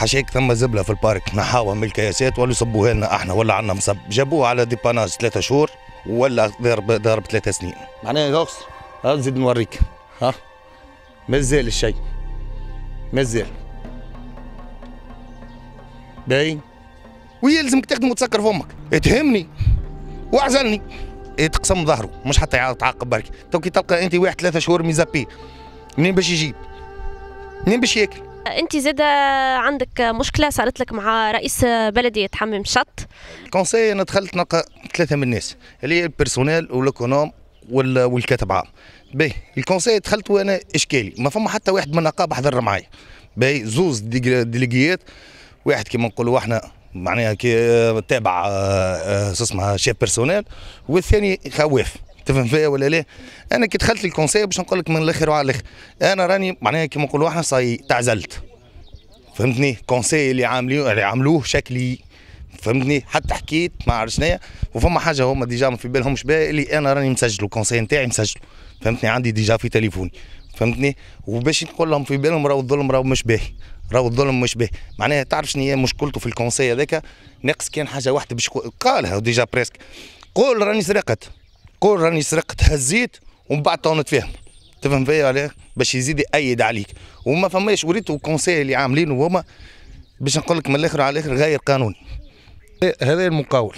حشاك ثم زبله في البارك نحاوها من الكياسات ولا يصبوها لنا احنا ولا عندنا مصب جابوها على ديباناج ثلاثة شهور ولا ضرب ضرب ثلاثة سنين معناها غوص نزيد نوريك ها مازال الشيء مازال باين ويلزمك تخدم وتسكر فمك اتهمني واعزلني يتقسم إيه ظهره مش حتى يتعاقب برك تو كي تلقى انت واحد ثلاثة شهور ميزابي منين باش يجيب منين باش ياكل انت زاده عندك مشكله صارت لك مع رئيس بلديه حمام شط كونسي انا دخلت نلقى ثلاثه من الناس اللي هي البيرسونيل والكونوم والكاتب عام باهي الكونسي دخلت وانا اشكالي ما فما حتى واحد من النقابه حضر معايا باهي زوز ديليجيات واحد كيما نقولوا احنا معناها كي تابع آه، آه، شو اسمها شيف بيرسونيل والثاني خواف تفهم فيا ولا لا انا كي دخلت للكونسي باش نقول لك من الاخر وعلى الاخر انا راني معناها كيما نقولوا احنا صاي تعزلت فهمتني كونسير اللي عاملين اللي عملوه شكلي فهمتني حتى حكيت ما عرفت شنيا وفما حاجه هما ديجا في بالهمش بها اللي انا راني مسجل الكونسي نتاعي مسجل فهمتني عندي ديجا في تليفوني فهمتني وباش نقول لهم في بالهم راهو الظلم راهو مش باهي راهو الظلم مش باهي معناها تعرف شنو مشكلته في الكونسي هذاك ناقص كان حاجه واحده باش قالها ديجا بريسك قول راني سرقت قول راني سرقت هزيت ومن بعد تو نتفاهم تفهم فيا ولا باش يزيد يأيد عليك وما فماش وريت الكونسي اللي عاملينه هما باش نقول لك من الاخر على الاخر غير قانوني هذا المقاول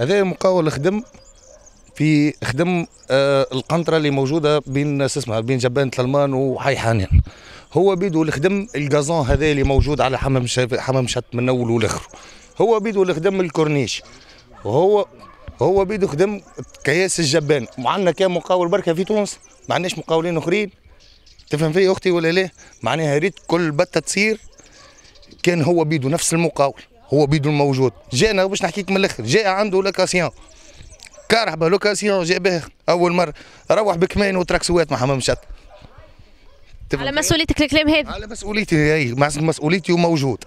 هذا المقاول خدم في خدم آه القنطره اللي موجوده بين اسمها بين جبان تلمان وحي حنان هو بيدو الخدم الجازون هذا اللي موجود على حمام حمام شت من اول ولاخر هو بيدو الخدم الكورنيش وهو هو بيدو خدم كياس الجبان وعندنا كان مقاول بركه في تونس ما عندناش مقاولين اخرين تفهم في اختي ولا لا معناها يا ريت كل بته تصير كان هو بيدو نفس المقاول هو بيدو الموجود جانا باش نحكيك من الاخر جاء عنده لوكاسيون كرهبه لوكاسيون جاء به اول مره روح بكمان وتراكسوات ما حمام شط على مسؤوليتك الكلام هذا على مسؤوليتي هي مسؤوليتي وموجود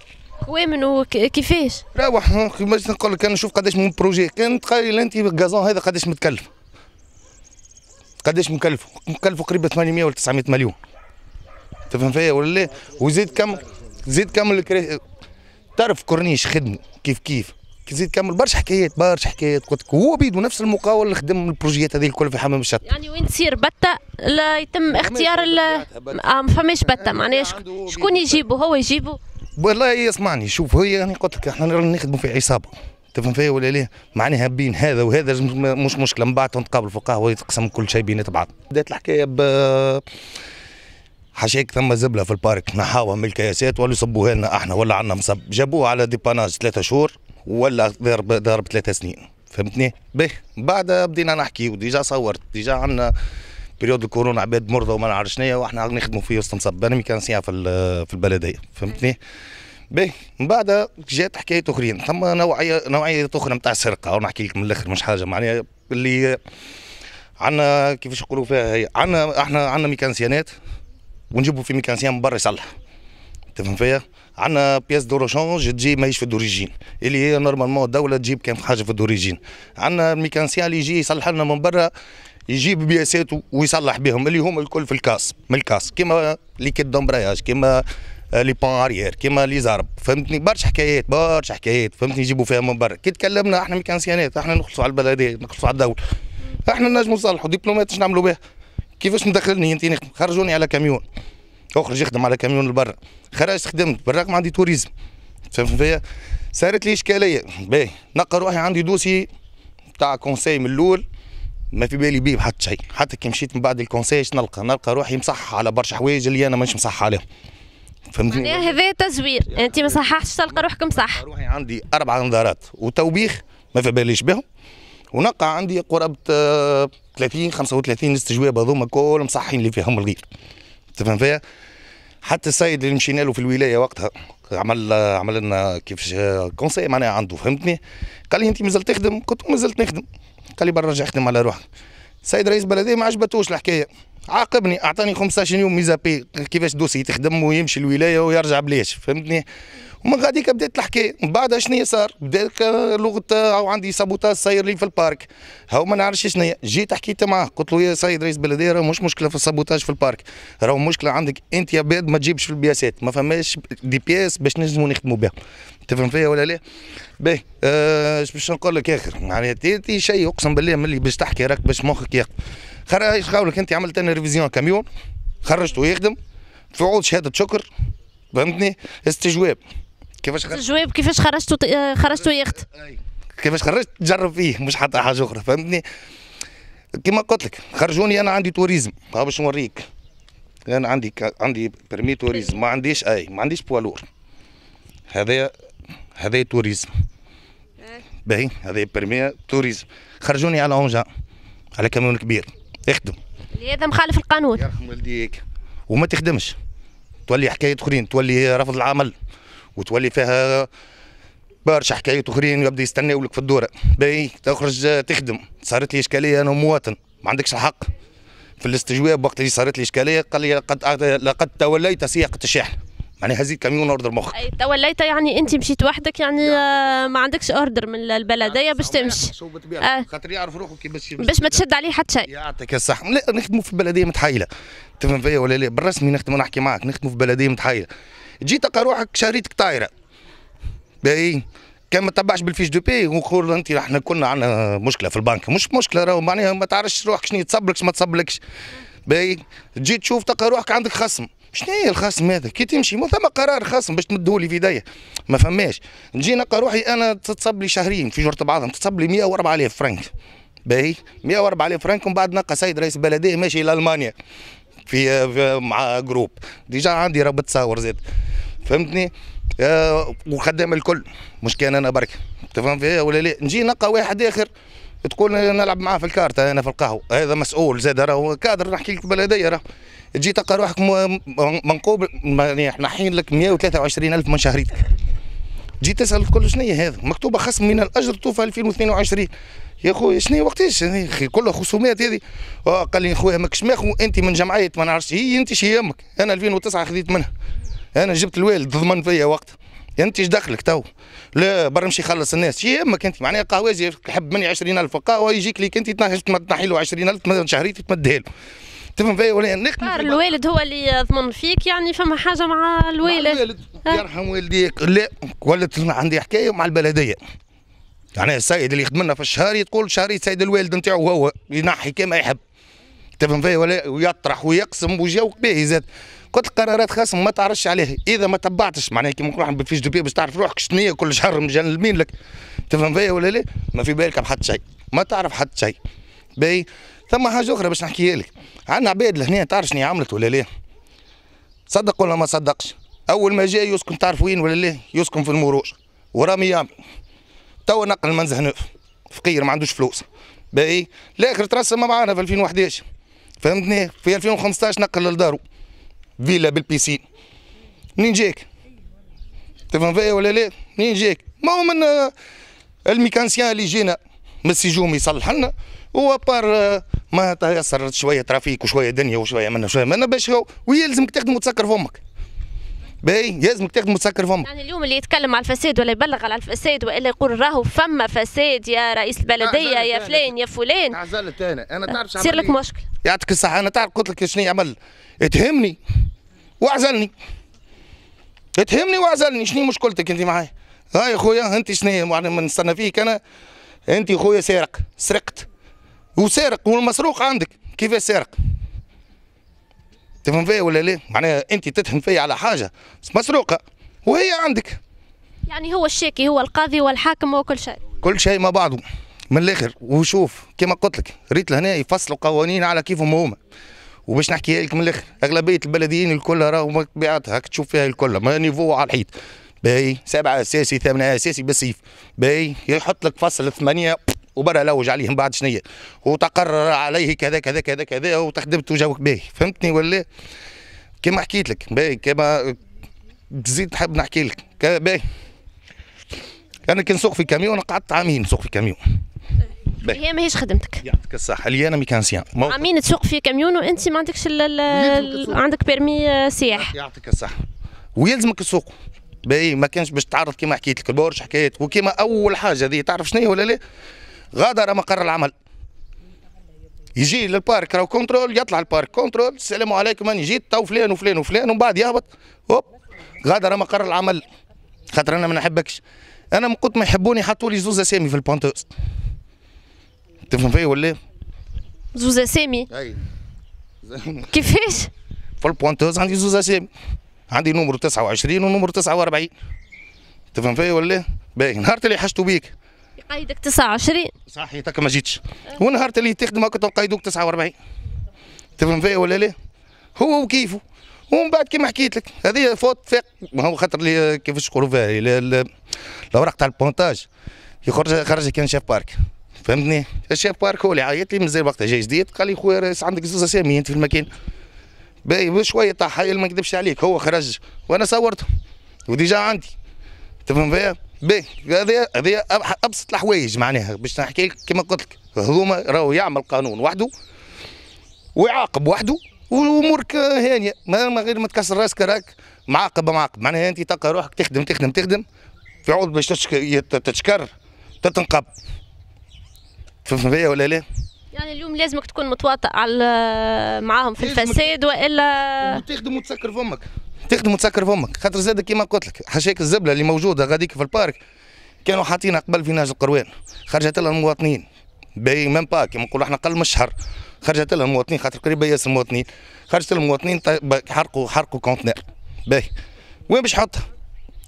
وامن وكيفاش؟ رابح كيما نقول لك انا نشوف قداش من بروجي كان تخيل انت الغازون هذا قداش متكلف قداش مكلف مكلفه قريب 800 ولا 900 مليون تفهم فيا ولا لا وزيد كم زيد كم الكري... تعرف كورنيش خدمه كيف كيف زيد كمل برشا حكايات برشا حكايات قلت لك هو بيدو نفس المقاول اللي خدم البروجيات هذه الكل في حمام الشط يعني وين تصير بته لا يتم اختيار ال... اه ما فماش بته معناها شكون يجيبه هو يجيبه والله إيه، اسمعني شوف هي انا يعني قلت لك احنا رانا نخدموا في عصابه تفهم فيا ولا ليه؟ معناها بين هذا وهذا مش مشكله من بعد نتقابلوا في القهوه يتقسم كل شيء بينات بعض. بدات الحكايه ب حشيك ثم زبله في البارك نحاوها من الكياسات ولا يصبوها لنا احنا ولا عندنا مصب جابوها على ديباناج ثلاثة شهور ولا ضرب ضرب ثلاثة سنين فهمتني؟ به بعد بدينا نحكي وديجا صورت ديجا عندنا بريود الكورونا عباد مرضى وما نعرف شنيا واحنا نخدموا في وسط مصب كان ساعه في في البلديه فهمتني باهي من بعد جات حكايات اخرين ثم نوعيه نوعيه اخرى نتاع السرقه ونحكي لك من الاخر مش حاجه معناها اللي عندنا كيفاش نقولوا فيها هي عندنا احنا عندنا ميكانسيانات ونجيبوا في ميكانسيان من برا يصلح تفهم فيا عندنا بياس دو روشونج تجي ماهيش في الدوريجين اللي هي نورمالمون الدوله تجيب كان في حاجه في الدوريجين عندنا ميكانسيان اللي يجي يصلح لنا من برا يجيب بياسات ويصلح بهم اللي هما الكل في الكاس من الكاس كيما لي كيت دومبراياج كيما لي بون اريير كيما لي زارب فهمتني برشا حكايات برشا حكايات فهمتني يجيبوا فيها من برا كي تكلمنا احنا ميكانسيانات احنا نخلصوا على البلديه نخلصوا على الدوله احنا نجموا نصلحوا دبلومات اش نعملوا بها كيفاش مدخلني انت نخدم خرجوني على كاميون اخرج يخدم على كاميون لبرا خرجت خدمت بالرغم عندي توريزم فهمت فيا صارت لي اشكاليه باهي نقى روحي عندي دوسي تاع كونساي من الاول ما في بالي بيه حتى شيء حتى كي مشيت من بعد الكونسيش نلقى نلقى روحي مصحح على برشا حوايج اللي انا مانيش مصحح عليهم فهمتني معناها هذا تزوير يعني انت ما صححتش تلقى روحك مصح روحي عندي اربع نظارات وتوبيخ ما في باليش بهم ونقع عندي قرابه 30 آه، 35 استجواب هذوما كل مصحين اللي فيهم الغير تفهم فيها حتى السيد اللي مشينا له في الولايه وقتها عمل آه، عمل لنا كيفاش كونسي آه، معناها عنده فهمتني قال لي انت مازال تخدم قلت له مازلت نخدم قال لي برجع اخدم على روحك السيد رئيس بلديه ما عجبتوش الحكايه عاقبني اعطاني 15 يوم ميزابي كيفاش دوسي تخدم ويمشي الولايه ويرجع بلاش فهمتني ومن غاديك بدات الحكايه من بعد شنو صار بدات لغه او عندي سابوتاج صاير لي في البارك هاو ما نعرفش شنو هي جيت حكيت معاه قلت له يا سيد رئيس بلديه راه مش مشكله في السابوتاج في البارك راه مشكله عندك انت يا باد ما تجيبش في البياسات ما فماش دي بياس باش نجموا نخدموا بها تفهم فيا ولا لا باهي اش آه، باش نقول لك اخر معناتها شيء اقسم بالله ملي باش تحكي راك باش مخك يقف ايش قولك انت عملت انا ريفيزيون كاميون خرجته يخدم في عود شهاده شكر فهمتني استجواب كيفاش خرجت الجواب آه، كيفاش خرجت يا يخت كيفاش خرجت تجرب فيه مش حتى حاجه اخرى فهمتني كما قلت لك خرجوني انا عندي توريزم ها باش نوريك انا عندي ك... عندي برمي توريزم ما عنديش اي ما عنديش بوالور هذا هذا توريزم باهي هذا برمي توريزم خرجوني على اونجا على كاميون كبير اخدم هذا مخالف القانون يرحم والديك وما تخدمش تولي حكايه اخرين تولي رفض العمل وتولي فيها برشا حكايات اخرين يبدا يستناولك لك في الدوره باهي تخرج آه، تخدم صارت لي اشكاليه انا مواطن ما عندكش الحق في الاستجواب وقت اللي صارت لي اشكاليه قال لي لقد لقد توليت سياقه الشاحنه يعني هزيت كاميون اوردر مخ اي توليت يعني انت مشيت وحدك يعني آه، ما عندكش اوردر من البلديه باش تمشي آه. خاطر يعرف روحه كي باش باش ما تشد عليه حتى شيء يعطيك الصح لا نخدموا في بلديه متحايله تفهم فيا ولا لا بالرسمي نخدم نحكي معك نخدموا في بلديه متحايله تجي تلقى روحك شهريتك طايره باهي كان ما تبعش بالفيش دو بي ونقول انت احنا كنا عندنا مشكله في البنك مش مشكله راهو معناها ما تعرفش روحك شنو يتصبلكش ما تصبلكش باهي تجي تشوف تلقى روحك عندك خصم شنو هي الخصم هذا كي تمشي ما ثم قرار خصم باش تمدهولي في يديا ما فماش نجي نلقى روحي انا تتصب لي شهرين في جرة بعضهم تتصب لي 104000 فرنك باهي 104000 فرنك ومن بعد نلقى سيد رئيس بلديه ماشي لالمانيا في, مع جروب ديجا عندي رابط تصاور زاد فهمتني آه، وخدام الكل مش كان انا برك تفهم فيها إيه؟ ولا لا نجي نلقى واحد اخر تقول نلعب معاه في الكارت انا في القهوه هذا مسؤول زاد راهو كادر نحكي لك بلديه راه تجي تلقى روحك منقوب يعني نحين لك 123 الف من شهريتك تجي تسال الكل شنو هي هذا مكتوبه خصم من الاجر طوفه 2022 يا خويا شنو وقتاش اخي كل خصومات هذه آه، قال لي خويا ماكش ماخو انت من جمعيه ما نعرفش هي انت شي يمك انا 2009 خذيت منها انا جبت الوالد ضمن فيا وقتها انت ايش دخلك تو لا برمشي خلص الناس شي يمك انت معناها قهوازي يحب مني 20000 قهوه يجيك ليك انت تنحي له 20000 شهريتي تمدها له تفهم فيا ولا نقدر الوالد هو اللي يضمن فيك يعني فما حاجه مع الوالد, مع الوالد. يرحم والديك لا ولات عندي حكايه مع البلديه يعني السيد اللي يخدم لنا في الشهر تقول شهري سيد الوالد نتاعو هو ينحي كما يحب تفهم فيه ولا ويطرح ويقسم ويجاوب به زاد قلت قرارات خاصه ما تعرفش عليها اذا ما تبعتش معناها كيما نروح بالفيش فيش بي باش تعرف روحك شنو كل شهر مجنبين لك تفهم فيا ولا لا ما في بالك بحد شيء ما تعرف حد شيء باهي ثم حاجه اخرى باش نحكيها لك عندنا عباد لهنا تعرف شنو عملت ولا لا صدق ولا ما صدقش اول ما جاء يسكن تعرف وين ولا لا يسكن في المروج ورامي يعمل توا نقل منزه هنا فقير ما عندوش فلوس باهي لاخر ترسم معانا في 2011 فهمتني في 2015 نقل لدارو فيلا بالبيسين منين جاك تفهم فيا ولا لا منين جاك ما هو من آه، الميكانسيان اللي جينا من السجوم يصلح لنا وابار آه، ما تيسر شويه ترافيك وشويه دنيا وشويه منا وشويه منا باش هو ويلزمك تخدم وتسكر فمك باهي لازمك تاخذ مسكر فمك يعني اليوم اللي يتكلم على الفساد ولا يبلغ على الفساد والا يقول راهو فما فساد يا رئيس البلديه يا فلان يا فلان عزلت انا انا تعرف شنو لك مشكل يعطيك الصحه انا تعرف قلت لك شنو يعمل اتهمني واعزلني اتهمني واعزلني شنو مشكلتك انت معايا هاي خويا انت شنو يعني ما نستنى فيك انا انت خويا سارق سرقت وسارق والمسروق عندك كيف سارق تفهم فيا ولا لا معناها انت تتهم فيا على حاجه مسروقه وهي عندك يعني هو الشاكي هو القاضي والحاكم وكل شيء كل شيء ما بعضه من الاخر وشوف كما قلت لك ريت لهنا يفصلوا قوانين على كيفهم هما وباش نحكيها لك من الاخر اغلبيه البلديين الكل راهو طبيعتها هاك تشوف فيها الكل ما نيفو على الحيط باهي سبعه اساسي ثمانيه اساسي بالسيف باهي يحط لك فصل ثمانيه وبرا لوج عليهم بعد شنية وتقرر عليه كذا كذا كذا كذا وتخدمت وجوك باهي فهمتني ولا كما حكيت لك باهي كما تزيد نحب نحكي لك باهي انا كنسوق في كاميون قعدت عامين نسوق في كاميون هي ماهيش خدمتك يعطيك الصحه اللي انا ميكانسيان عامين تسوق في كاميون وانت ما عندكش عندك بيرمي سياح يعطيك الصحه ويلزمك السوق باهي ما كانش باش تعرض كيما حكيت لك البورش حكايات وكيما اول حاجه هذه تعرف شنو هي ولا لا غادر مقر العمل يجي للبارك راهو كنترول يطلع البارك كنترول السلام عليكم انا جيت تو فلان وفلان وفلان ومن بعد يهبط هوب غادر مقر العمل خاطر انا ما نحبكش انا من قلت ما يحبوني حطوا لي زوز اسامي في البونتوز تفهم فيا ولا إيه؟ زوز اسامي اي كيفاش في البونتوز عندي زوز اسامي عندي نمرو 29 ونمرو 49 تفهم فيا ولا إيه؟ باهي نهار اللي حشتوا بيك قيدك 29 هكا ما جيتش ونهار اللي تخدم كنت مقيدوك 49 تفهم فيا ولا لا هو وكيفه ومن بعد كيما حكيت لك هذه فوت فاق ما هو خاطر اللي كيفاش يقولوا فيها الاوراق تاع البونتاج يخرج خرج كان شاف بارك فهمتني الشاف بارك هو اللي عيط لي مازال وقتها جاي جديد قال لي خويا راس عندك زوز اسامي انت في المكان باهي شويه طاح ما نكذبش عليك هو خرج وانا صورته وديجا عندي تفهم فيا؟ باهي هذه هذه ابسط الحوايج معناها باش نحكي لك كما قلت لك هذوما راهو يعمل قانون وحده ويعاقب وحده وامورك هانيه ما غير ما تكسر راسك راك معاقب معاقب معناها انت تلقى روحك تخدم تخدم تخدم في عوض باش تتشكر تتنقب فهمت فيا ولا لا؟ يعني اليوم لازمك تكون متواطئ على معاهم في الفساد والا وتخدم وتسكر فمك تخدم وتسكر فمك خاطر زاد كيما قلت لك حشاك الزبله اللي موجوده غاديك في البارك كانوا حاطينها قبل في ناج القروان خرجت لها المواطنين باي ميم با كيما نقولوا احنا قل من خرجت لها المواطنين خاطر قريب ياسر المواطنين خرجت المواطنين حرقوا حرقوا كونتنر باهي وين باش حطها؟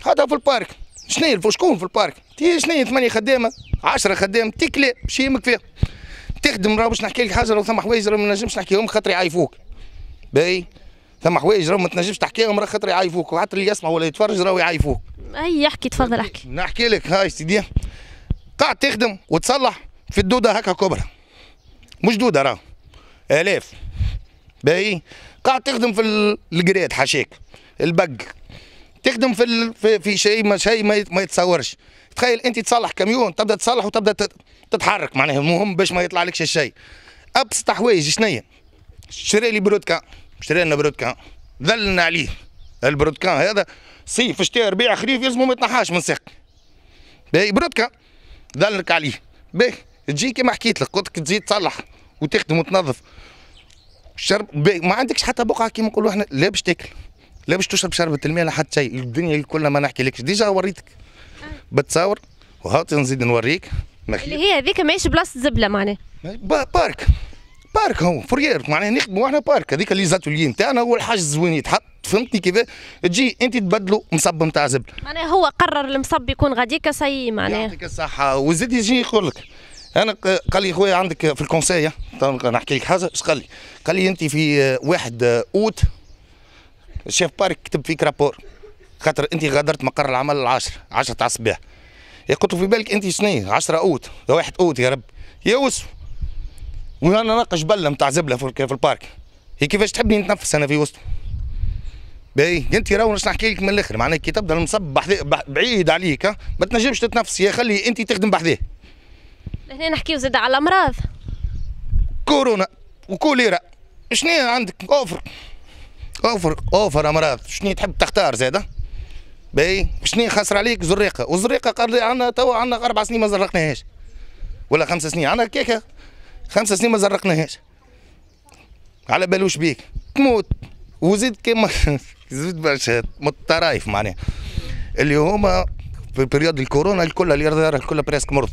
حطها في البارك شنو شكون في البارك؟ شنو هي ثمانية خدامة 10 خدام تكلي باش يهمك فيها تخدم راه باش نحكي لك حاجة لو ثم حوايج ما نجمش نحكيهم خاطر يعيفوك باهي ثم حوايج راهو ما تنجمش تحكيهم راه خاطر يعايفوك وحتى اللي يسمع ولا يتفرج راهو يعايفوك اي احكي تفضل احكي نحكي لك هاي سيدي قاعد تخدم وتصلح في الدوده هكا كبرى مش دوده راهو الاف باهي قاعد تخدم في الجريد حاشاك البق تخدم في في, في شيء ما شيء ما يتصورش تخيل انت تصلح كاميون تبدا تصلح وتبدا تتحرك معناها المهم باش ما يطلع لكش الشيء ابسط حوايج شنيا شري لي برودكا اشترينا برودكان ذلنا عليه البرودكان هذا صيف شتاء ربيع خريف يلزمو ما يتنحاش من ساق باهي برودكان ذلك عليه باهي تجي كيما حكيت لك قلت لك تصلح وتخدم وتنظف الشرب ما عندكش حتى بقعه كيما نقولوا احنا لا باش تاكل لا باش تشرب شربة الماء لا حتى شيء الدنيا كلها ما نحكي لكش ديجا وريتك آه. بتصور وهاتي نزيد نوريك اللي هي هذيك ماهيش بلاصه زبله معناها بارك بارك هو فريير معناها نخدموا احنا بارك هذيك لي زاتولي نتاعنا هو الحاج الزوين يتحط فهمتني كيفاه تجي انت تبدلوا مصب نتاع زبل معناها هو قرر المصب يكون غاديك سي معناها يعطيك الصحه وزيد يجي يقول لك انا قال لي خويا عندك في الكونساي نحكي لك حاجه اش قال لي؟ قال لي انت في واحد اوت الشيف بارك كتب فيك رابور خاطر انت غادرت مقر العمل العاشر 10 تاع الصباح قلت في بالك انت شنو 10 اوت واحد اوت يا رب يا وسو وانا ناقش بله نتاع زبله في البارك هي كيفاش تحبني نتنفس انا في وسطه باهي انت راهو باش نحكي لك من الاخر معناها كي تبدا المصب بعيد عليك ما تنجمش تتنفس يا خلي انت تخدم بحذاه هنا نحكيو زاد على الامراض كورونا وكوليرا شنو عندك اوفر اوفر اوفر امراض شنو تحب تختار زاده باهي شنو خسر عليك زريقه والزريقه قال عندنا توا عندنا اربع سنين ما زرقناهاش ولا خمس سنين عندنا كيكه خمس سنين ما زرقناهاش على بالوش بيك تموت وزيد كما زيد برشا متطرايف معناها اللي هما في بريود الكورونا الكل اللي يرضي الكل بريسك مرض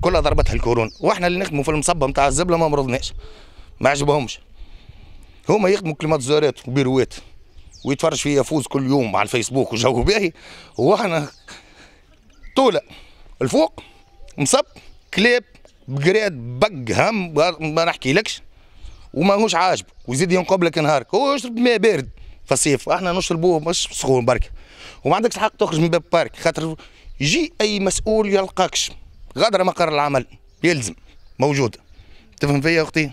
كلها ضربتها الكورونا واحنا اللي نخدموا في المصبه نتاع الزبله ما مرضناش ما عجبهمش هما يخدموا زارات وبيروات ويتفرج فيا فوز كل يوم على الفيسبوك وجو باهي واحنا طوله الفوق مصب كلاب بقراد بق هم ما نحكيلكش هوش عاجبه ويزيد ينقب لك نهارك هو يشرب ماء بارد في الصيف احنا نشربوه مش سخون برك وما عندكش الحق تخرج من باب بارك خاطر يجي اي مسؤول يلقاكش غادر مقر العمل يلزم موجود تفهم فيا اختي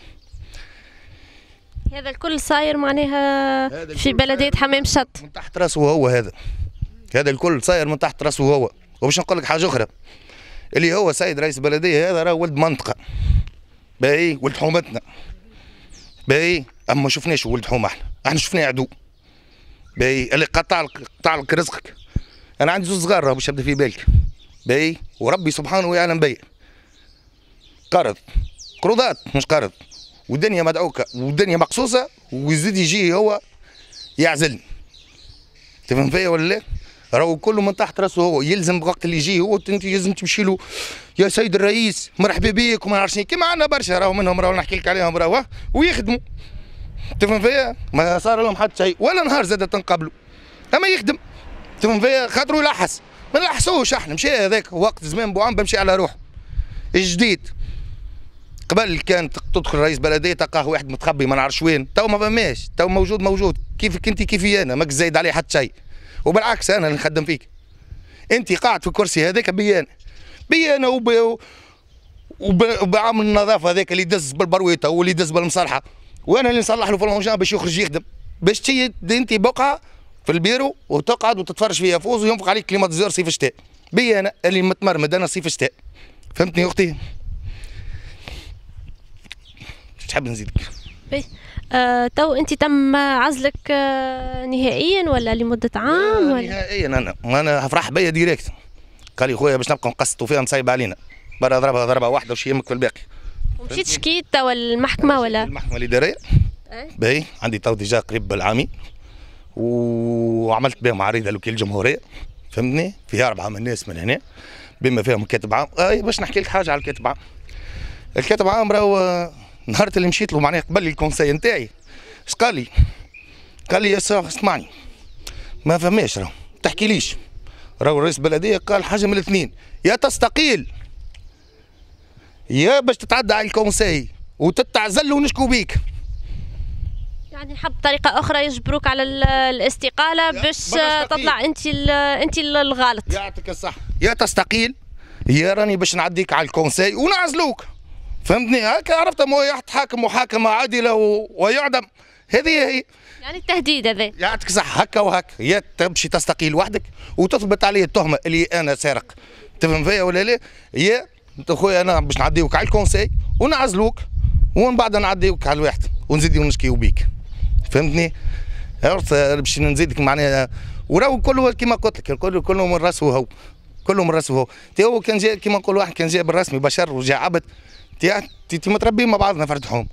هذا الكل صاير معناها في بلدية حمام شط من تحت راسه هو هذا هذا الكل صاير من تحت راسه هو وباش نقول لك حاجه اخرى اللي هو سيد رئيس البلديه هذا راه ولد منطقه باهي ولد حومتنا باهي اما ما شفناش ولد حومه احنا احنا شفنا عدو باهي اللي قطع لك قطع لك رزقك انا عندي زوج صغار باش يبدا في بالك باهي وربي سبحانه يعلم بي قرض قروضات مش قرض والدنيا مدعوكه والدنيا مقصوصه ويزيد يجي هو يعزلني تفهم فيا ولا لا راهو كله من تحت راسه هو يلزم وقت اللي يجي هو انت لازم تمشي له يا سيد الرئيس مرحبا بيك وما نعرفش كيما عندنا برشا راهو منهم راهو نحكي لك عليهم راهو ويخدموا تفهم فيا ما صار لهم حتى شيء ولا نهار زاد تنقبلوا اما يخدم تفهم فيا خاطرو يلحس ما نلحسوش احنا مشي هذاك وقت زمان بو عم بمشي على روحه الجديد قبل كان تدخل رئيس بلديه تلقاه واحد متخبي ما نعرفش وين تو ما فماش تو موجود موجود كيفك انت كيفي انا ماك زايد عليه حتى شيء وبالعكس انا اللي نخدم فيك انت قاعد في الكرسي هذاك بيان بيان وب... وبعمل النظافه هذاك اللي دز بالبرويطه واللي دز بالمصالحه وانا اللي نصلح له في المونجان باش يخرج يخدم باش تجي انت بقعه في البيرو وتقعد وتتفرج فيها فوز وينفق عليك زور صيف شتاء بي انا اللي متمرمد انا صيف شتاء فهمتني اختي تحب نزيدك بيه. آه تو انت تم عزلك آه، نهائيا ولا لمده عام ولا نهائيا انا انا فرح بيا ديريكت قال لي خويا باش نبقى نقسطوا فيها مصايبه علينا برا ضربها ضربه واحده وش يهمك في الباقي ومشيت شكيت تو المحكمه ولا المحكمه الاداريه إيه. باهي عندي تو ديجا قريب بالعامي وعملت بهم عريضه لوكيل الجمهوريه فهمتني فيها اربعه من الناس من هنا بما فيهم كاتب عام أي باش نحكي لك حاجه على الكاتب عام الكاتب عام راهو نهار اللي مشيت له معناها قبل الكونساي نتاعي اش قال لي؟ قال لي يا اسمعني ما فماش ما تحكيليش راهو رئيس البلديه قال حاجه من الاثنين يا تستقيل يا باش تتعدى على الكونساي وتتعزل ونشكو بيك يعني حب طريقه اخرى يجبروك على الاستقاله باش تطلع انت انت الغلط يعطيك الصح يا تستقيل يا راني باش نعديك على الكونساي ونعزلوك فهمتني هكا عرفت ما يتحاكم محاكمه عادله و... ويعدم هذه هي يعني التهديد هذا يعطيك صح هكا وهكا يا تمشي تستقيل وحدك وتثبت علي التهمه اللي انا سارق تفهم فيا ولا لا يا خويا انا باش نعديوك على الكونسي ونعزلوك ومن بعد نعديوك على الواحد ونزيدو نشكيو بيك فهمتني عرفت باش نزيدك معناها وراه كله كيما قلت لك الكل كله من راسه هو كله من راسه هو تي هو كان جاي كيما نقول واحد كان جاي بالرسمي بشر وجا عبد متربيين مع بعضنا فرد حوم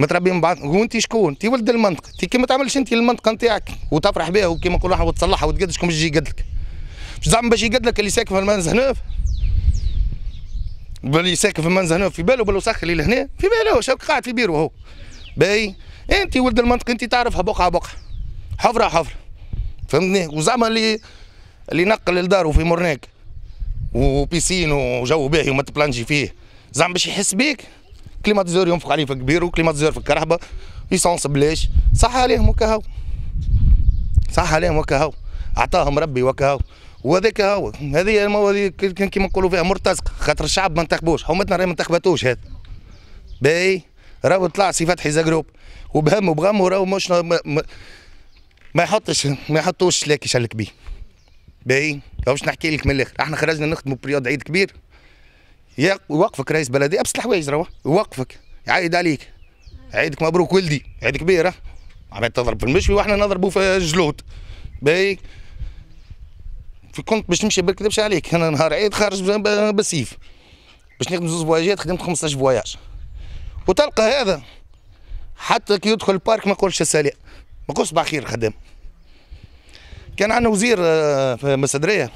متربيين مع بعض وانت شكون انت ولد المنطقه انت كي ما تعملش انت المنطقه نتاعك وتفرح بها وكيما نقول احنا وتصلحها وتقدشكم باش يجي يقدلك مش زعما باش يقدلك اللي ساكن في المنزه هنا اللي ساكن في المنزه هنا في باله سخ اللي لهنا في باله شوك قاعد في بيرو هو باي انت ولد المنطقه انت تعرفها بقعه بقعه حفره حفره فهمتني وزعما اللي اللي نقل لداره في مرناك وبيسين وجو باهي وما تبلانجي فيه زعما باش يحس بيك كليماتيزور ينفخ عليه في كبير وكليماتيزور في الكرهبه ليسونس بلاش صح عليهم وكا هو صح عليهم وكا هو اعطاهم ربي وكا هو وهذاك هو هذه المواضيع كيما نقولوا فيها مرتزقه خاطر الشعب ما انتخبوش حومتنا راهي ما انتخبتوش هذا باهي راهو طلع سي فتحي زاكروب وبهم وبغم راهو مش ما, ما يحطش ما يحطوش لاكي شلك بيه باهي باش نحكي لك من الاخر احنا خرجنا نخدموا بريود عيد كبير يوقفك رئيس بلديه ابسط الحوايج راهو يوقفك يعيد عليك عيدك مبروك ولدي عيد كبير عباد تضرب في المشوي واحنا نضربوا في الجلود باهي في كنت باش نمشي بالكذبش عليك انا نهار عيد خارج بالسيف باش نخدم زوز فواياجات خدمت 15 فواياج وتلقى هذا حتى كي يدخل البارك ما يقولش السلام ما يقولش صباح خير خدام كان عندنا وزير آه، في مسدريه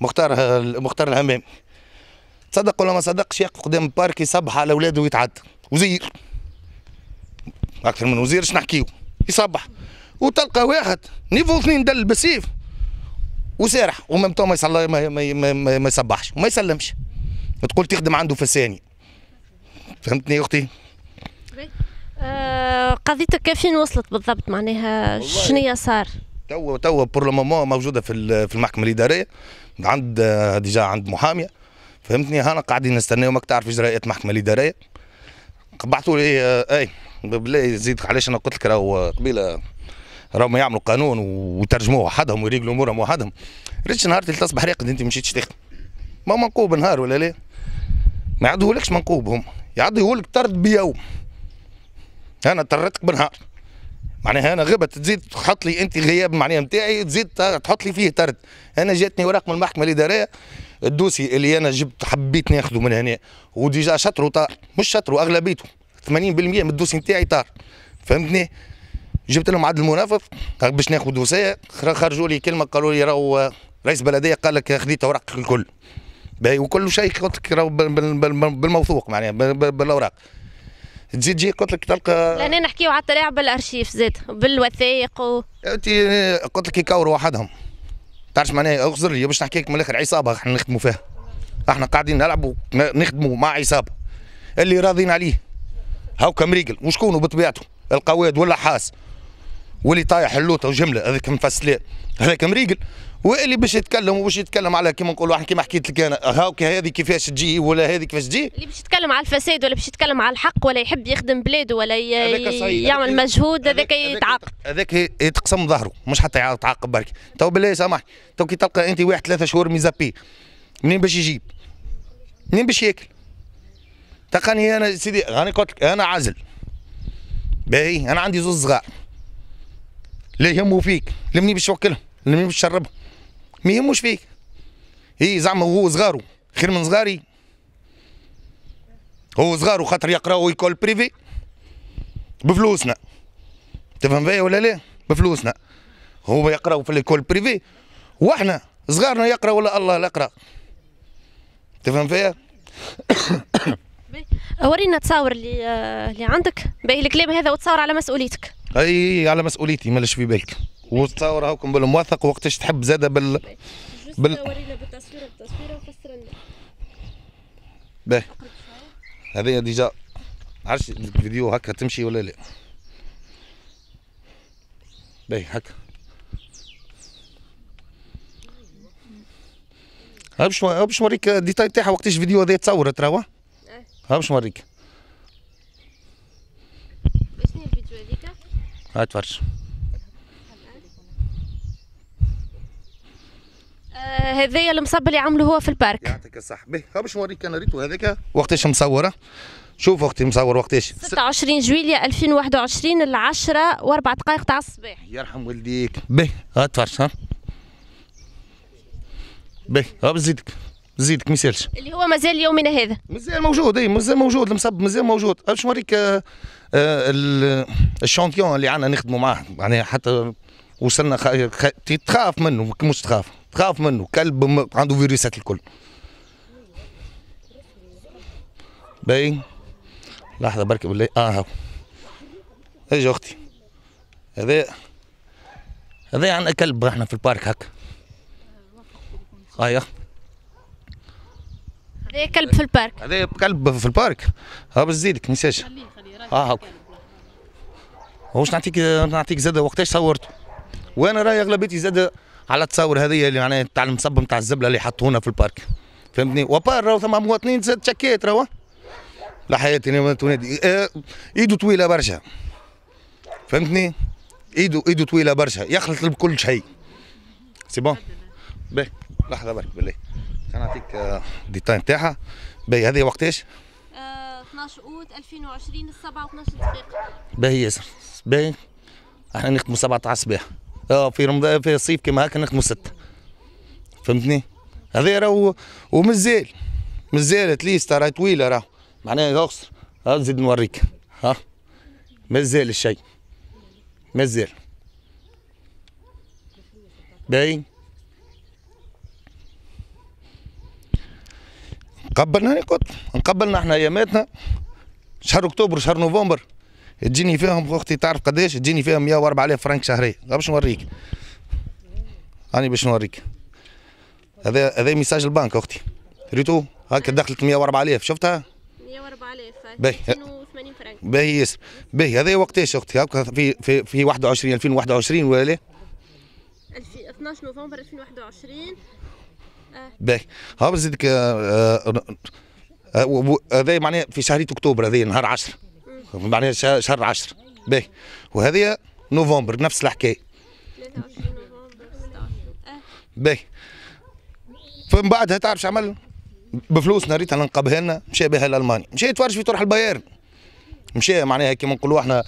مختار آه، مختار الهمام صدق ولا ما صدقش يقف قدام البارك يصبح على اولاده ويتعدى وزير اكثر من وزير شنحكيو نحكيو يصبح وتلقى واحد نيفو اثنين دل بالسيف وسارح ومام تو ما يصلي ما, ما, ما, ما يصبحش وما يسلمش تقول تخدم عنده في الثاني فهمتني يا اختي euh, قضيتك كيفين وصلت بالضبط معناها شنو صار توا توا بور موجوده في في المحكمه الاداريه عند ديجا عند محاميه فهمتني هانا قاعدين نستناو ماك تعرف اجراءات محكمه الاداريه بعثوا لي اي بالله زيد علاش انا قلت لك راهو قبيله راهو ما يعملوا قانون وترجموه وحدهم ويريقلوا امورهم وحدهم ريتش نهار تصبح راقد انت مشيتش تخدم ما منقوب نهار ولا لا ما يعدهولكش منقوبهم يعديهولك طرد بيوم انا طردتك بنهار معناها انا غبت تزيد تحط لي انت غياب معناها نتاعي تزيد تحط لي فيه طرد انا جاتني اوراق من المحكمه الاداريه الدوسي اللي انا جبت حبيت ناخذه من هنا وديجا شطره طار مش شطره اغلبيته 80% من الدوسي نتاعي طار فهمتني جبت لهم عدل المنافق باش ناخذ دوسيه خرجوا لي كلمه قالوا لي راهو رئيس بلديه قال لك خذيت اوراقك الكل باهي وكل شيء قلت لك راهو بالموثوق معناها بالاوراق تزيد تجي قلت لك تلقى لان نحكيو على الطلاع بالارشيف زاد بالوثائق و... قلت لك يكوروا وحدهم تعرفش معناها اغزر لي باش نحكي لك من الاخر عصابه احنا نخدموا فيها احنا قاعدين نلعبوا نخدموا مع عصابه اللي راضين عليه هاوكا مريقل وشكونوا بطبيعته القواد ولا حاس واللي طايح اللوطه وجمله هذاك مفسلين هذاك مريقل واللي باش يتكلم وباش يتكلم على كيما نقولوا احنا كيما حكيت لك انا هاوك هذه كيفاش تجي ولا هذه كيفاش تجي اللي باش يتكلم على الفساد ولا باش يتكلم على الحق ولا يحب يخدم بلاده ولا يعمل مجهود هذاك يتعاقب هذاك يتقسم ظهره مش حتى يتعاقب برك تو بالله سامح تو كي تلقى انت واحد ثلاثة شهور ميزابي منين باش يجيب منين باش ياكل تلقاني انا سيدي راني قلت لك انا عازل باهي انا عندي زوز صغار لا يهموا فيك لا منين باش توكلهم لا منين باش تشربهم ما يهموش فيك اي زعما هو صغارو خير من صغاري هو صغارو خاطر يقراو ايكول بريفي بفلوسنا تفهم فيا ولا لا بفلوسنا هو يقراو في الكول بريفي واحنا صغارنا يقرا ولا الله لا يقرا تفهم فيا ورينا تصاور اللي آه، اللي عندك باهي الكلام هذا وتصاور على مسؤوليتك اي على مسؤوليتي مالش في بالك وتصور هاكم بالموثق وقتاش تحب زاده بال بال ورينا لنا باهي هذه ديجا عرفت الفيديو هكا تمشي ولا لا باهي هكا ها باش باش نوريك الديتاي تاعها وقتاش الفيديو هذا تصورت راهو اه. ها باش نوريك شنو الفيديو هذيك ها تفرج هذايا المصب اللي عمله هو في البارك يعطيك الصح به باش نوريك انا ريتو هذاك وقتاش مصوره شوف اختي مصور وقتاش 26 جويليا 2021 العشرة واربع دقائق تاع الصباح يرحم والديك به تفرش ها به ها بزيدك زيدك ما يسالش اللي هو مازال يومنا هذا مازال موجود اي مازال موجود المصب مازال موجود باش نوريك آه، آه، الشونتيون الشامبيون اللي عندنا نخدموا معاه يعني حتى وصلنا خ... خ... تخاف منه مش تخاف تخاف منه كلب عنده فيروسات الكل باين لحظة بركة بالله اه هاو اجي اختي هذا هذا عندنا كلب احنا في البارك هكا هيا هذا كلب في البارك هذا كلب في البارك ها بزيدك نساش خليه خليه اه هاو واش نعطيك نعطيك زاده وقتاش صورته وانا راهي اغلبيتي زاده على تصور هذه اللي معناها تاع المصب نتاع الزبله اللي حطونا في البارك فهمتني وبار راهو ثم مواطنين زاد شكات راهو حياتي نعم، تونادي اه ايده طويله برشا فهمتني ايده ايده طويله برشا يخلط بكل شيء سي بون باهي لحظه برك بالله نعطيك ديتاي آه، نتاعها باهي هذه وقتاش؟ آه، 12 اوت 2020 السبعة و12 دقيقة باهي ياسر باهي احنا نخدموا تاع الصباح اه في رمضان في الصيف كيما هكا نخدموا سته فهمتني هذا راهو ومازال مازال تليست راهي طويله راهو معناها اقصر نزيد نوريك ها مازال الشيء مازال باين قبلنا قلت نقبلنا احنا اياماتنا شهر اكتوبر شهر نوفمبر تجيني فيهم اختي تعرف قداش تجيني فيهم 104000 فرنك شهري باش نوريك هاني باش نوريك هذا هذا ميساج البنك اختي ريتو هكا دخلت 104000 شفتها 104000 باهي 280 فرنك باهي ياسر باهي هذا وقتاش اختي هكا في في في 21 2021 ولا لا 12 نوفمبر 2021 آه. باهي ها زيدك آه، آه، آه، هذا معناها في شهرية اكتوبر هذا نهار 10 معناها شهر 10 باهي وهذه نوفمبر نفس الحكايه باهي فمن بعدها تعرف شو عمل بفلوسنا ريتها ننقبها لنا مشى بها لالمانيا مشى يتفرج في طرح البايرن مشى معناها كيما نقولوا احنا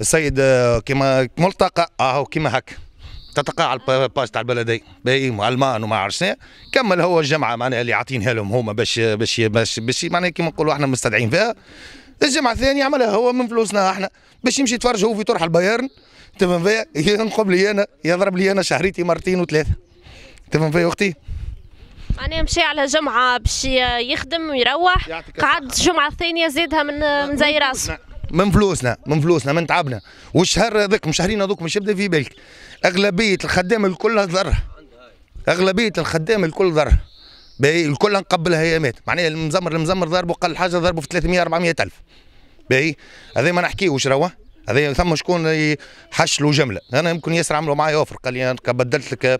السيد آه، كيما ملتقى اهو كيما هكا تتقاعد الباس تاع البلدي باهي المان وما عرفش كمل هو الجمعه معناها اللي عاطينها لهم هما باش باش باش, باش معناها كيما نقولوا احنا مستدعين فيها الجمعه الثانيه عملها هو من فلوسنا احنا باش يمشي يتفرج هو في طرح البايرن تفهم فيا ينقب لي انا يضرب لي انا شهريتي مرتين وثلاثه تفهم فيا اختي معناها مشى على جمعه باش يخدم ويروح قعد الجمعه الثانيه زادها من من زي راسه من فلوسنا من فلوسنا من تعبنا والشهر هذاك من شهرين هذوك مش يبدا في بالك اغلبيه الخدام الكل ضر اغلبيه الخدام الكل ضر باهي الكل نقبلها هي مات معناها المزمر المزمر ضربه قال حاجه ضربه في 300 400 الف باهي هذا ما نحكيوش روا هذا ثم شكون حش له جمله انا يمكن ياسر عملوا معايا اوفر قال لي انا بدلت لك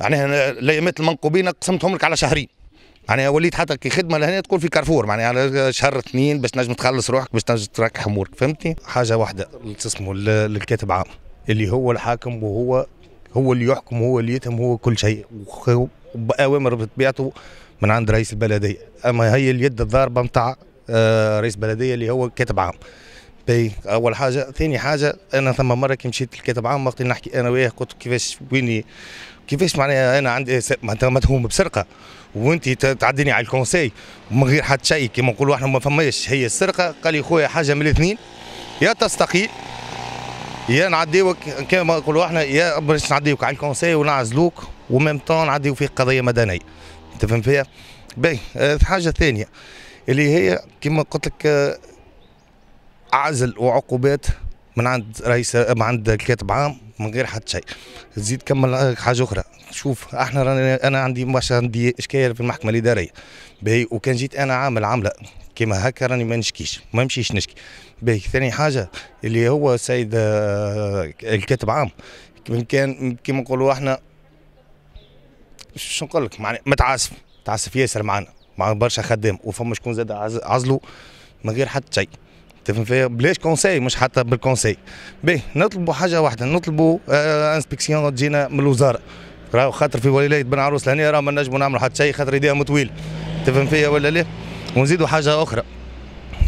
معناها الايامات المنقوبين قسمتهم لك على شهرين معناها وليت حتى كي خدمه لهنا تكون في كارفور معناها على شهر اثنين باش تنجم تخلص روحك باش تنجم تركح امورك فهمتني حاجه واحده اسمه للكاتب عام اللي هو الحاكم وهو هو اللي يحكم هو اللي يتهم هو كل شيء باوامر بطبيعته من عند رئيس البلديه اما هي اليد الضاربه نتاع آه، رئيس بلديه اللي هو كاتب عام باهي اول حاجه ثاني حاجه انا ثم مره كي مشيت للكاتب عام وقت نحكي انا وياه قلت كيفاش ويني كيفاش معناها انا عندي معناتها متهم بسرقه وانت تعديني على الكونسي من غير حتى شيء كيما نقولوا احنا ما فماش هي السرقه قال لي خويا حاجه من الاثنين يا تستقيل يا نعديوك كما نقولوا احنا يا باش نعديوك على الكونسي ونعزلوك وميم طون نعديو فيه قضيه مدنيه تفهم فيها باهي آه، حاجه ثانيه اللي هي كما قلت لك آه، عزل وعقوبات من عند رئيس آه، من عند الكاتب عام من غير حتى شيء تزيد كمل حاجه اخرى شوف احنا رانا انا عندي مش عندي اشكال في المحكمه الاداريه باهي وكان جيت انا عامل عمله كيما هكا راني ما نشكيش ما نمشيش نشكي باهي ثاني حاجه اللي هو السيد الكاتب عام كان كيما نقولوا احنا شو نقول لك معني متعاسف متعاسف ياسر معنا مع برشا خدام وفما شكون زاد عزلوا من غير حتى شيء تفهم فيا بلاش كونساي مش حتى بالكونساي باهي نطلبوا حاجه واحده نطلبوا آه انسبكسيون تجينا من الوزاره راهو خاطر في ولايه بن عروس لهنا راه ما نجموا نعملوا حتى شيء خاطر ايديهم مطويل تفهم فيا ولا لا ونزيدوا حاجه اخرى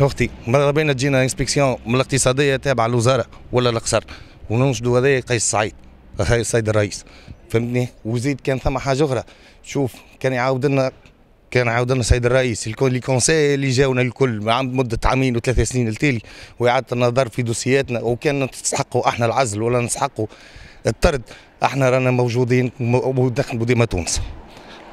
اختي مره بينا تجينا انسبكسيون من الاقتصاديه تابعه للوزاره ولا القصر وننشدوا هذايا قيس سعيد السيد الرئيس فهمتني وزيد كان ثم حاجه اخرى شوف كان يعاود لنا كان عاود لنا السيد الرئيس الكون لي كونسي اللي جاونا الكل عند مده عامين وثلاث سنين التالي واعاده النظر في دوسياتنا وكان نستحقوا احنا العزل ولا نستحقوا الطرد احنا رانا موجودين ودخل ديما تونس